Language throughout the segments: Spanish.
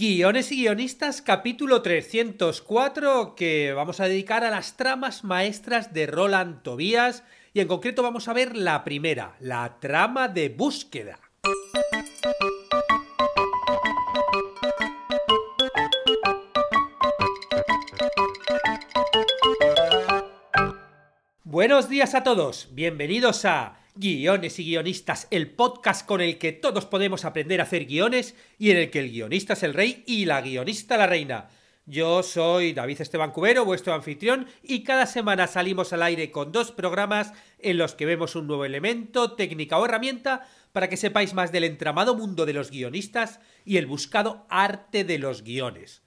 Guiones y guionistas, capítulo 304, que vamos a dedicar a las tramas maestras de Roland Tobías, y en concreto vamos a ver la primera, la trama de búsqueda. Buenos días a todos, bienvenidos a Guiones y Guionistas, el podcast con el que todos podemos aprender a hacer guiones y en el que el guionista es el rey y la guionista la reina. Yo soy David Esteban Cubero, vuestro anfitrión, y cada semana salimos al aire con dos programas en los que vemos un nuevo elemento, técnica o herramienta para que sepáis más del entramado mundo de los guionistas y el buscado arte de los guiones.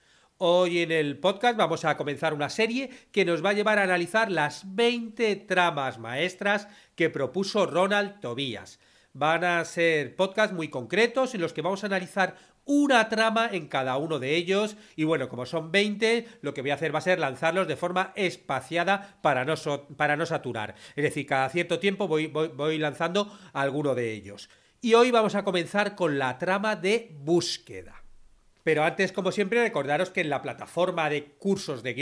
Hoy en el podcast vamos a comenzar una serie que nos va a llevar a analizar las 20 tramas maestras que propuso Ronald Tobías. Van a ser podcasts muy concretos en los que vamos a analizar una trama en cada uno de ellos y bueno, como son 20, lo que voy a hacer va a ser lanzarlos de forma espaciada para no, para no saturar. Es decir, cada cierto tiempo voy, voy lanzando alguno de ellos. Y hoy vamos a comenzar con la trama de búsqueda. Pero antes, como siempre, recordaros que en la plataforma de cursos de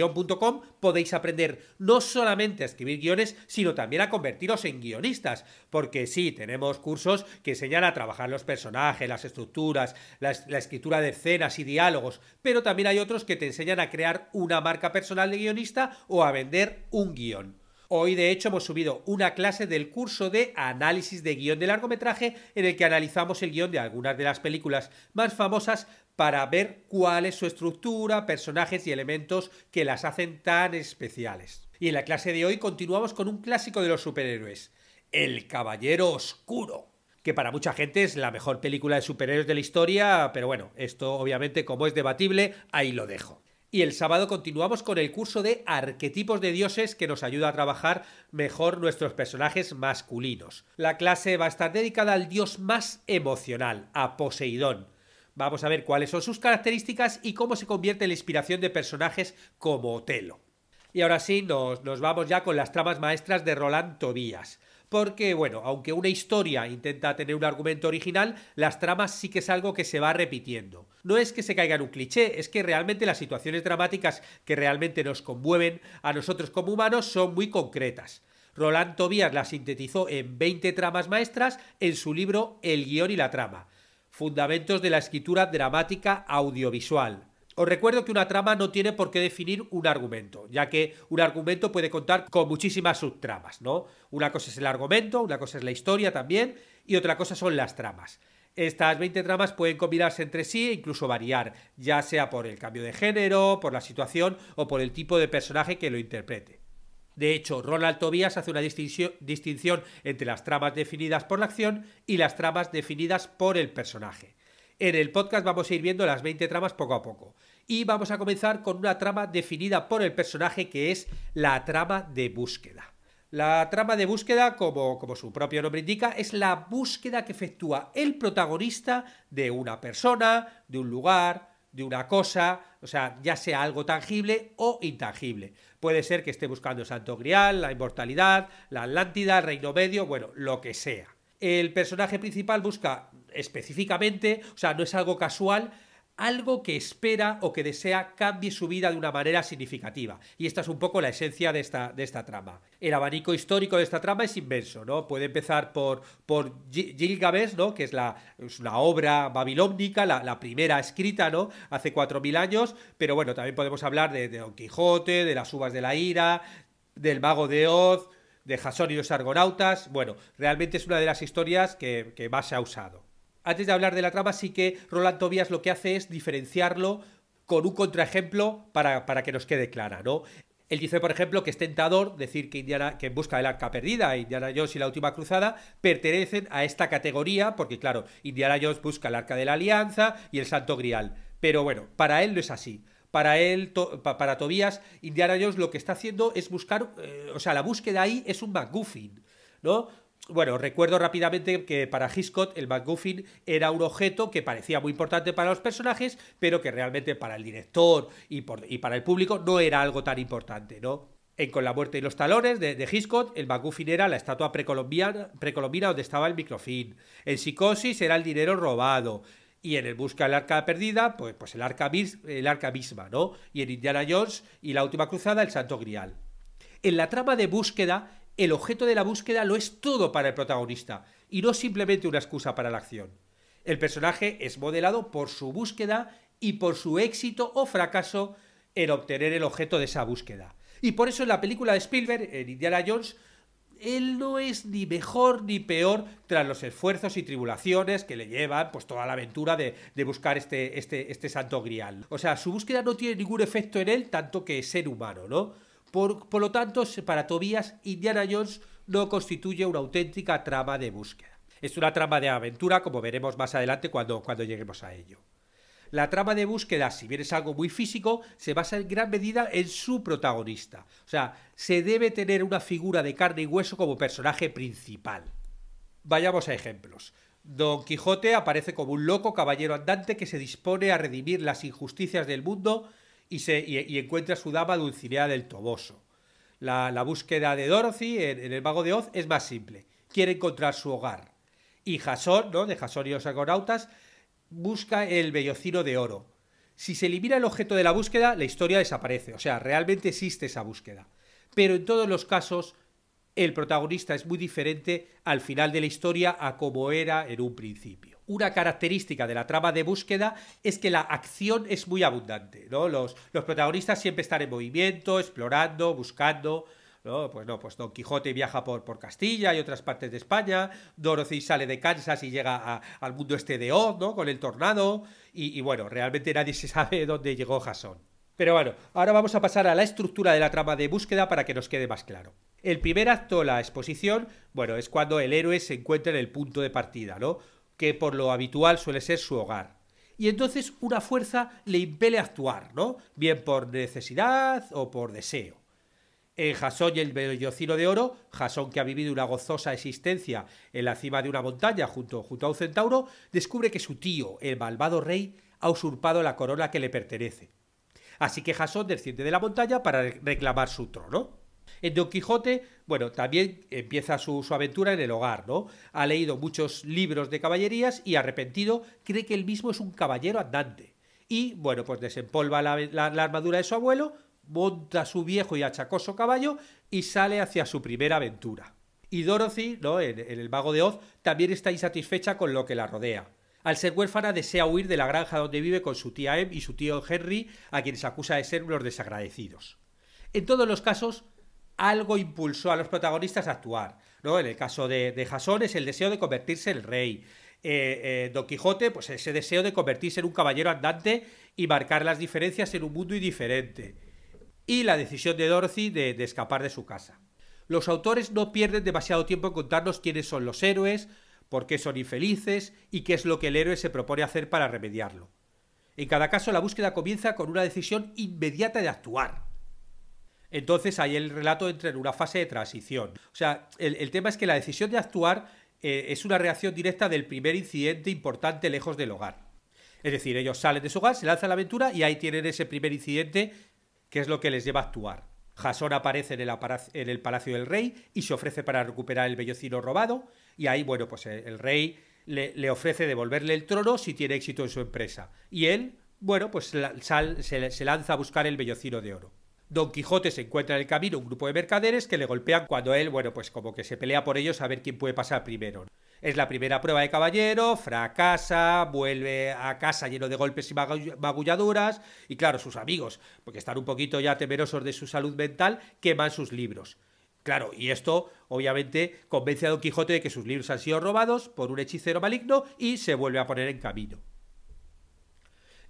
podéis aprender no solamente a escribir guiones, sino también a convertiros en guionistas. Porque sí, tenemos cursos que enseñan a trabajar los personajes, las estructuras, la, la escritura de escenas y diálogos, pero también hay otros que te enseñan a crear una marca personal de guionista o a vender un guión. Hoy, de hecho, hemos subido una clase del curso de análisis de guión de largometraje en el que analizamos el guión de algunas de las películas más famosas para ver cuál es su estructura, personajes y elementos que las hacen tan especiales. Y en la clase de hoy continuamos con un clásico de los superhéroes, El Caballero Oscuro que para mucha gente es la mejor película de superhéroes de la historia, pero bueno, esto obviamente como es debatible, ahí lo dejo. Y el sábado continuamos con el curso de arquetipos de dioses que nos ayuda a trabajar mejor nuestros personajes masculinos. La clase va a estar dedicada al dios más emocional, a Poseidón. Vamos a ver cuáles son sus características y cómo se convierte en la inspiración de personajes como Otelo. Y ahora sí, nos, nos vamos ya con las tramas maestras de Roland Tobías porque, bueno, aunque una historia intenta tener un argumento original, las tramas sí que es algo que se va repitiendo. No es que se caiga en un cliché, es que realmente las situaciones dramáticas que realmente nos conmueven a nosotros como humanos son muy concretas. Roland Tobias las sintetizó en 20 tramas maestras en su libro El guión y la trama, Fundamentos de la escritura dramática audiovisual. Os recuerdo que una trama no tiene por qué definir un argumento, ya que un argumento puede contar con muchísimas subtramas, ¿no? Una cosa es el argumento, una cosa es la historia también, y otra cosa son las tramas. Estas 20 tramas pueden combinarse entre sí e incluso variar, ya sea por el cambio de género, por la situación o por el tipo de personaje que lo interprete. De hecho, Ronald Tobias hace una distinción entre las tramas definidas por la acción y las tramas definidas por el personaje. En el podcast vamos a ir viendo las 20 tramas poco a poco y vamos a comenzar con una trama definida por el personaje que es la trama de búsqueda. La trama de búsqueda, como, como, su propio nombre indica, es la búsqueda que efectúa el protagonista de una persona, de un lugar, de una cosa, o sea, ya sea algo tangible o intangible. Puede ser que esté buscando Santo Grial, la inmortalidad, la Atlántida, el Reino Medio, bueno, lo que sea. El personaje principal busca específicamente, o sea, no es algo casual, algo que espera o que desea cambie su vida de una manera significativa. Y esta es un poco la esencia de esta, de esta trama. El abanico histórico de esta trama es inmenso, ¿no? Puede empezar por, por Gilgamesh, ¿no? Que es la, una obra babilónica, la, primera escrita, ¿no? Hace 4.000 años, pero bueno, también podemos hablar de, Don Quijote, de las uvas de la ira, del mago de Oz, de Jasón y los argonautas. Bueno, realmente es una de las historias que más se ha usado antes de hablar de la trama, sí que Roland Tobias lo que hace es diferenciarlo con un contraejemplo para, para que nos quede clara, ¿no? Él dice, por ejemplo, que es tentador decir que Indiana, que en busca del arca perdida, Indiana Jones y la última cruzada, pertenecen a esta categoría, porque claro, Indiana Jones busca el arca de la alianza y el santo grial. Pero bueno, para él no es así. Para él, para Tobías, Indiana Jones lo que está haciendo es buscar, eh, o sea, la búsqueda ahí es un McGuffin, ¿no? Bueno, recuerdo rápidamente que para Hitchcock el MacGuffin era un objeto que parecía muy importante para los personajes, pero que realmente para el director y, para el público no era algo tan importante, ¿no? En Con la muerte y los talones de, Hiscott, Hitchcock, el MacGuffin era la estatua precolombina, precolombina donde estaba el microfilm. En Psicosis era el dinero robado. Y en el Busca del Arca Perdida, pues, pues el, arca, el arca misma, ¿no? Y en Indiana Jones y La Última Cruzada, el Santo Grial. En la trama de búsqueda el objeto de la búsqueda lo es todo para el protagonista y no simplemente una excusa para la acción. El personaje es modelado por su búsqueda y por su éxito o fracaso en obtener el objeto de esa búsqueda. Y por eso en la película de Spielberg, en Indiana Jones, él no es ni mejor ni peor tras los esfuerzos y tribulaciones que le llevan pues toda la aventura de, buscar este, este, este santo grial. O sea, su búsqueda no tiene ningún efecto en él, tanto que ser humano, ¿no? Por, lo tanto, para Tobías, Indiana Jones no constituye una auténtica trama de búsqueda. Es una trama de aventura, como veremos más adelante cuando, cuando lleguemos a ello. La trama de búsqueda, si bien es algo muy físico, se basa en gran medida en su protagonista. O sea, se debe tener una figura de carne y hueso como personaje principal. Vayamos a ejemplos. Don Quijote aparece como un loco caballero andante que se dispone a redimir las injusticias del mundo y, se, y, encuentra su dama Dulcinea del Toboso. La, búsqueda de Dorothy en, el Mago de Oz es más simple. Quiere encontrar su hogar. Y Jasón, ¿no? de Jasón y los Argonautas, busca el bellocino de oro. Si se elimina el objeto de la búsqueda, la historia desaparece. O sea, realmente existe esa búsqueda. Pero en todos los casos, el protagonista es muy diferente al final de la historia a como era en un principio una característica de la trama de búsqueda es que la acción es muy abundante, ¿no? Los, los protagonistas siempre están en movimiento, explorando, buscando, ¿no? Pues no, pues Don Quijote viaja por, por Castilla y otras partes de España, Dorothy sale de Kansas y llega al mundo este de Oz, ¿no? Con el tornado, y, bueno, realmente nadie se sabe dónde llegó Jason. Pero bueno, ahora vamos a pasar a la estructura de la trama de búsqueda para que nos quede más claro. El primer acto, la exposición, bueno, es cuando el héroe se encuentra en el punto de partida, ¿no? que por lo habitual suele ser su hogar. Y entonces una fuerza le impele a actuar, ¿no? Bien por necesidad o por deseo. En Jasón y el Bellocino de Oro, Jasón, que ha vivido una gozosa existencia en la cima de una montaña junto, junto a un centauro, descubre que su tío, el malvado rey, ha usurpado la corona que le pertenece. Así que Jasón desciende de la montaña para reclamar su trono. En Don Quijote, bueno, también empieza su, aventura en el hogar, ¿no? Ha leído muchos libros de caballerías y arrepentido cree que él mismo es un caballero andante. Y bueno, pues desempolva la, armadura de su abuelo, monta su viejo y achacoso caballo y sale hacia su primera aventura. Y Dorothy, ¿no? En, el Mago de Oz, también está insatisfecha con lo que la rodea. Al ser huérfana, desea huir de la granja donde vive con su tía Em y su tío Henry, a quienes acusa de ser unos desagradecidos. En todos los casos, algo impulsó a los protagonistas a actuar. En el caso de, de es el deseo de convertirse en rey. Eh, eh, Don Quijote, pues ese deseo de convertirse en un caballero andante y marcar las diferencias en un mundo indiferente. Y la decisión de Dorothy de escapar de su casa. Los autores no pierden demasiado tiempo en contarnos quiénes son los héroes, por qué son infelices y qué es lo que el héroe se propone hacer para remediarlo. En cada caso, la búsqueda comienza con una decisión inmediata de actuar. Entonces ahí el relato entra en una fase de transición. O sea, el, tema es que la decisión de actuar eh, es una reacción directa del primer incidente importante lejos del hogar. Es decir, ellos salen de su hogar, se lanzan a la aventura y ahí tienen ese primer incidente que es lo que les lleva a actuar. Jason aparece en el, palacio del rey y se ofrece para recuperar el bellocino robado y ahí, bueno, pues eh, el, rey le, ofrece devolverle el trono si tiene éxito en su empresa. Y él, bueno, pues sal, se, se lanza a buscar el vellocino de oro. Don Quijote se encuentra en el camino un grupo de mercaderes que le golpean cuando él, bueno, pues como que se pelea por ellos a ver quién puede pasar primero. Es la primera prueba de caballero, fracasa, vuelve a casa lleno de golpes y magulladuras, y claro, sus amigos, porque están un poquito ya temerosos de su salud mental, queman sus libros. Claro, y esto obviamente convence a Don Quijote de que sus libros han sido robados por un hechicero maligno y se vuelve a poner en camino.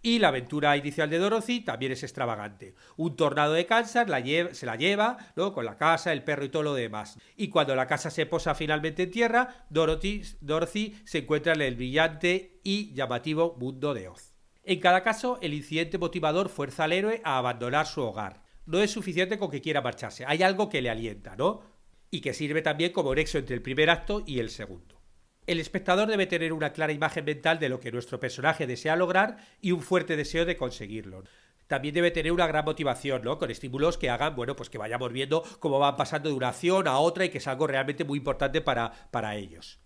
Y la aventura inicial de Dorothy también es extravagante. Un tornado de cáncer se la lleva ¿no? con la casa, el perro y todo lo demás. Y cuando la casa se posa finalmente en tierra, Dorothy, Dorothy se encuentra en el brillante y llamativo mundo de Oz. En cada caso, el incidente motivador fuerza al héroe a abandonar su hogar. No es suficiente con que quiera marcharse, hay algo que le alienta, ¿no? Y que sirve también como nexo entre el primer acto y el segundo. El espectador debe tener una clara imagen mental de lo que nuestro personaje desea lograr y un fuerte deseo de conseguirlo también debe tener una gran motivación, ¿no? Con estímulos que hagan, bueno, pues que vayamos viendo cómo van pasando de una acción a otra y que es algo realmente muy importante para, para ellos.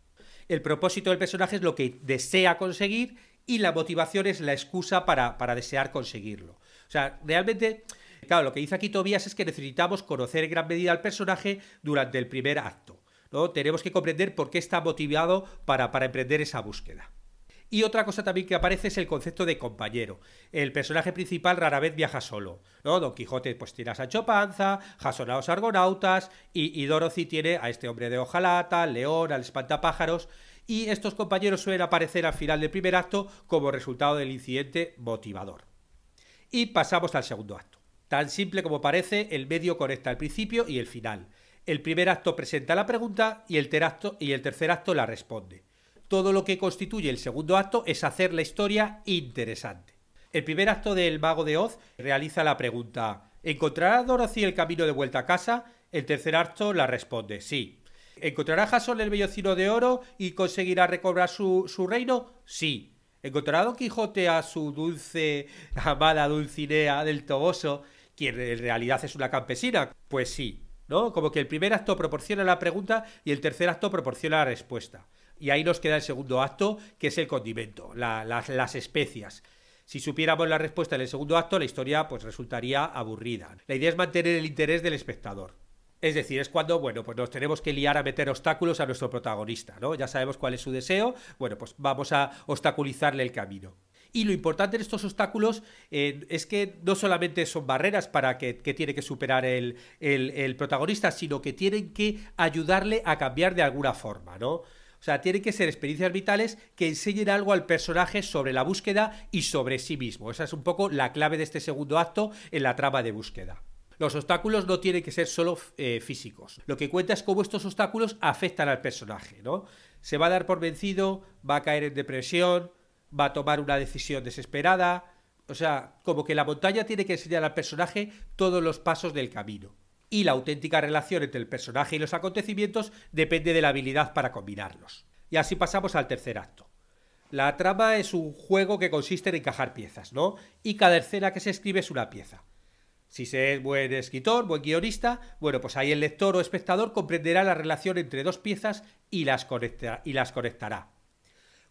El propósito del personaje es lo que desea conseguir y la motivación es la excusa para, para desear conseguirlo. O sea, realmente, claro, lo que dice aquí Tobías es que necesitamos conocer en gran medida al personaje durante el primer acto tenemos que comprender por qué está motivado para, emprender esa búsqueda. Y otra cosa también que aparece es el concepto de compañero. El personaje principal rara vez viaja solo. Don Quijote pues tiene a Sancho Panza, Jason a los Argonautas y, y, Dorothy tiene a este hombre de hojalata, al león, al espantapájaros y estos compañeros suelen aparecer al final del primer acto como resultado del incidente motivador. Y pasamos al segundo acto. Tan simple como parece, el medio conecta el principio y el final. El primer acto presenta la pregunta y el, tercer acto la responde. Todo lo que constituye el segundo acto es hacer la historia interesante. El primer acto del Mago de Oz realiza la pregunta ¿Encontrará Dorothy el camino de vuelta a casa? El tercer acto la responde sí. ¿Encontrará Jason el vellocino de oro y conseguirá recobrar su, su reino? Sí. ¿Encontrará Don Quijote a su dulce, amada Dulcinea del Toboso, quien en realidad es una campesina? Pues sí. ¿no? Como que el primer acto proporciona la pregunta y el tercer acto proporciona la respuesta. Y ahí nos queda el segundo acto, que es el condimento, las, especias. Si supiéramos la respuesta en el segundo acto, la historia pues resultaría aburrida. La idea es mantener el interés del espectador. Es decir, es cuando, bueno, pues nos tenemos que liar a meter obstáculos a nuestro protagonista, ¿no? Ya sabemos cuál es su deseo, bueno, pues vamos a obstaculizarle el camino. Y lo importante de estos obstáculos eh, es que no solamente son barreras para que, tiene que superar el, el, protagonista, sino que tienen que ayudarle a cambiar de alguna forma, ¿no? O sea, tienen que ser experiencias vitales que enseñen algo al personaje sobre la búsqueda y sobre sí mismo. Esa es un poco la clave de este segundo acto en la trama de búsqueda. Los obstáculos no tienen que ser solo eh, físicos. Lo que cuenta es cómo estos obstáculos afectan al personaje, ¿no? Se va a dar por vencido, va a caer en depresión, va a tomar una decisión desesperada. O sea, como que la montaña tiene que enseñar al personaje todos los pasos del camino. Y la auténtica relación entre el personaje y los acontecimientos depende de la habilidad para combinarlos. Y así pasamos al tercer acto. La trama es un juego que consiste en encajar piezas, ¿no? Y cada escena que se escribe es una pieza. Si se es buen escritor, buen guionista, bueno, pues ahí el lector o espectador comprenderá la relación entre dos piezas y las, y las conectará.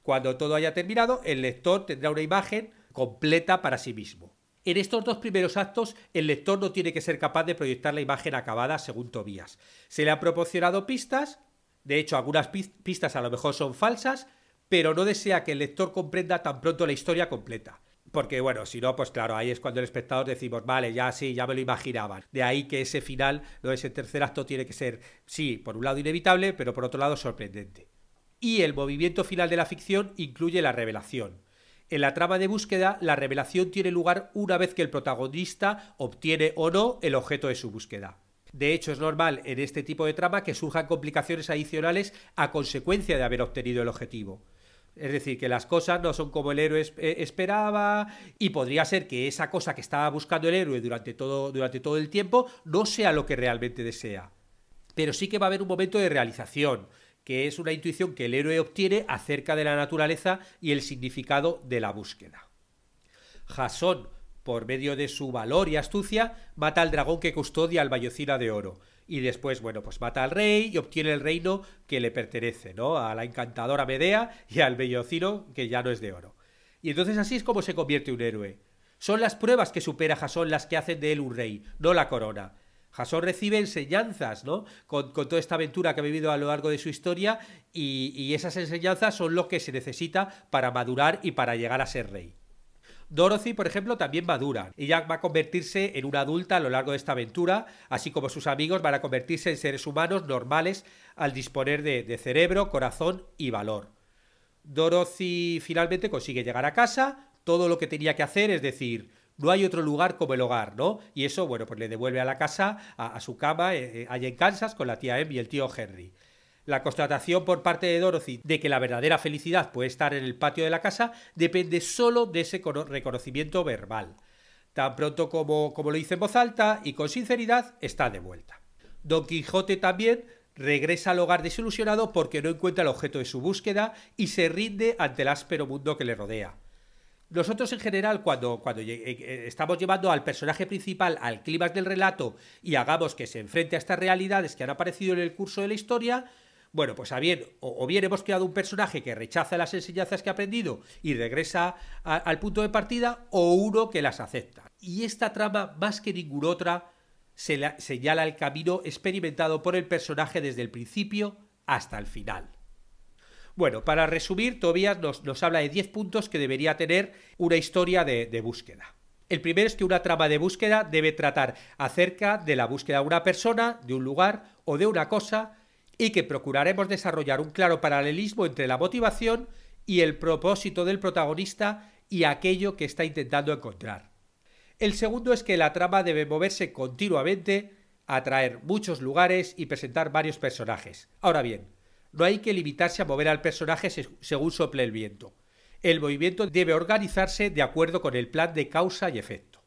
Cuando todo haya terminado, el lector tendrá una imagen completa para sí mismo. En estos dos primeros actos, el lector no tiene que ser capaz de proyectar la imagen acabada según Tobías. Se le han proporcionado pistas, de hecho algunas pistas a lo mejor son falsas, pero no desea que el lector comprenda tan pronto la historia completa. Porque bueno, si no, pues claro, ahí es cuando el espectador decimos, vale, ya sí, ya me lo imaginaban. De ahí que ese final, ese tercer acto tiene que ser, sí, por un lado inevitable, pero por otro lado sorprendente y el movimiento final de la ficción incluye la revelación. En la trama de búsqueda, la revelación tiene lugar una vez que el protagonista obtiene o no el objeto de su búsqueda. De hecho, es normal en este tipo de trama que surjan complicaciones adicionales a consecuencia de haber obtenido el objetivo. Es decir, que las cosas no son como el héroe eh, esperaba y podría ser que esa cosa que estaba buscando el héroe durante todo, durante todo el tiempo no sea lo que realmente desea. Pero sí que va a haber un momento de realización, que es una intuición que el héroe obtiene acerca de la naturaleza y el significado de la búsqueda. Jasón, por medio de su valor y astucia, mata al dragón que custodia al Vallocina de Oro. Y después, bueno, pues mata al rey y obtiene el reino que le pertenece, ¿no? A la encantadora Medea y al Vellocino que ya no es de oro. Y entonces así es como se convierte un héroe. Son las pruebas que supera Jasón las que hacen de él un rey, no la corona. Jasón recibe enseñanzas, ¿no? Con, toda esta aventura que ha vivido a lo largo de su historia y, esas enseñanzas son lo que se necesita para madurar y para llegar a ser rey. Dorothy, por ejemplo, también madura. Ella va a convertirse en una adulta a lo largo de esta aventura, así como sus amigos van a convertirse en seres humanos normales al disponer de cerebro, corazón y valor. Dorothy finalmente consigue llegar a casa, todo lo que tenía que hacer, es decir, no hay otro lugar como el hogar, ¿no? Y eso, bueno, pues le devuelve a la casa, a, su cama, eh, eh, allá en Kansas, con la tía Em y el tío Henry. La constatación por parte de Dorothy de que la verdadera felicidad puede estar en el patio de la casa depende solo de ese reconocimiento verbal. Tan pronto como, lo dice en voz alta y con sinceridad, está de vuelta. Don Quijote también regresa al hogar desilusionado porque no encuentra el objeto de su búsqueda y se rinde ante el áspero mundo que le rodea. Nosotros en general, cuando, eh, eh, estamos llevando al personaje principal al clímax del relato y hagamos que se enfrente a estas realidades que han aparecido en el curso de la historia, bueno, pues a bien, o, bien hemos creado un personaje que rechaza las enseñanzas que ha aprendido y regresa al punto de partida, o uno que las acepta. Y esta trama, más que ninguna otra, se señala el camino experimentado por el personaje desde el principio hasta el final. Bueno, para resumir, Tobias nos, habla de 10 puntos que debería tener una historia de, de búsqueda. El primero es que una trama de búsqueda debe tratar acerca de la búsqueda de una persona, de un lugar o de una cosa y que procuraremos desarrollar un claro paralelismo entre la motivación y el propósito del protagonista y aquello que está intentando encontrar. El segundo es que la trama debe moverse continuamente, atraer muchos lugares y presentar varios personajes. Ahora bien, no hay que limitarse a mover al personaje según sople el viento. El movimiento debe organizarse de acuerdo con el plan de causa y efecto.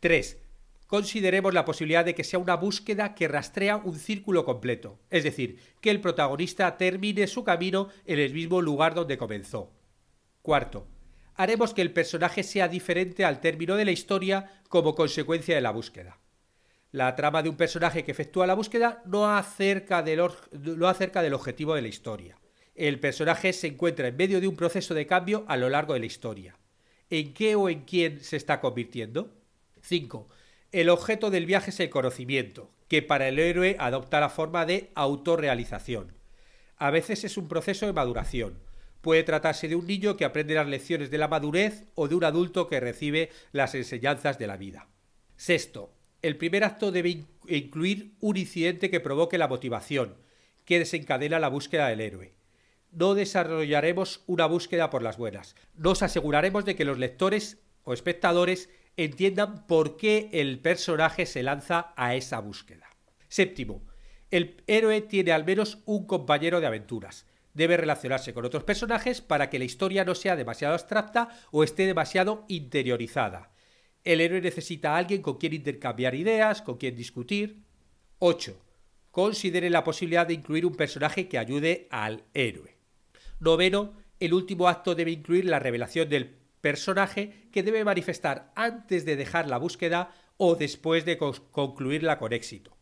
3. Consideremos la posibilidad de que sea una búsqueda que rastrea un círculo completo, es decir, que el protagonista termine su camino en el mismo lugar donde comenzó. 4. haremos que el personaje sea diferente al término de la historia como consecuencia de la búsqueda la trama de un personaje que efectúa la búsqueda no acerca del, acerca del objetivo de la historia. El personaje se encuentra en medio de un proceso de cambio a lo largo de la historia. ¿En qué o en quién se está convirtiendo? 5. El objeto del viaje es el conocimiento, que para el héroe adopta la forma de autorrealización. A veces es un proceso de maduración. Puede tratarse de un niño que aprende las lecciones de la madurez o de un adulto que recibe las enseñanzas de la vida. Sexto, el primer acto debe incluir un incidente que provoque la motivación, que desencadena la búsqueda del héroe. No desarrollaremos una búsqueda por las buenas. Nos aseguraremos de que los lectores o espectadores entiendan por qué el personaje se lanza a esa búsqueda. Séptimo, el héroe tiene al menos un compañero de aventuras. Debe relacionarse con otros personajes para que la historia no sea demasiado abstracta o esté demasiado interiorizada. El héroe necesita a alguien con quien intercambiar ideas, con quien discutir. 8. Considere la posibilidad de incluir un personaje que ayude al héroe. 9. el último acto debe incluir la revelación del personaje que debe manifestar antes de dejar la búsqueda o después de concluirla con éxito.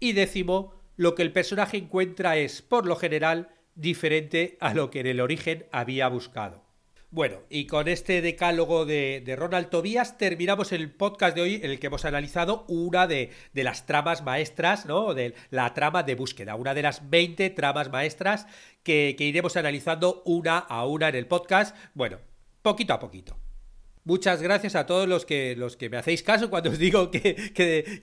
Y décimo, lo que el personaje encuentra es, por lo general, diferente a lo que en el origen había buscado. Bueno, y con este decálogo de, Ronald Tobías terminamos el podcast de hoy en el que hemos analizado una de, las tramas maestras, ¿no? De la trama de búsqueda, una de las 20 tramas maestras que, iremos analizando una a una en el podcast, bueno, poquito a poquito. Muchas gracias a todos los que, los que me hacéis caso cuando os digo que,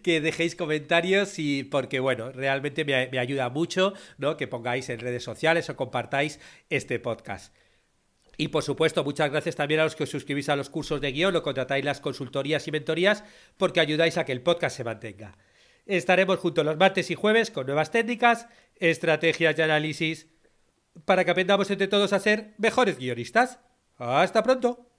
que, dejéis comentarios y porque, bueno, realmente me, me ayuda mucho, ¿no? Que pongáis en redes sociales o compartáis este podcast. Y por supuesto, muchas gracias también a los que os suscribís a los cursos de guión o contratáis las consultorías y mentorías porque ayudáis a que el podcast se mantenga. Estaremos juntos los martes y jueves con nuevas técnicas, estrategias y análisis para que aprendamos entre todos a ser mejores guionistas. ¡Hasta pronto!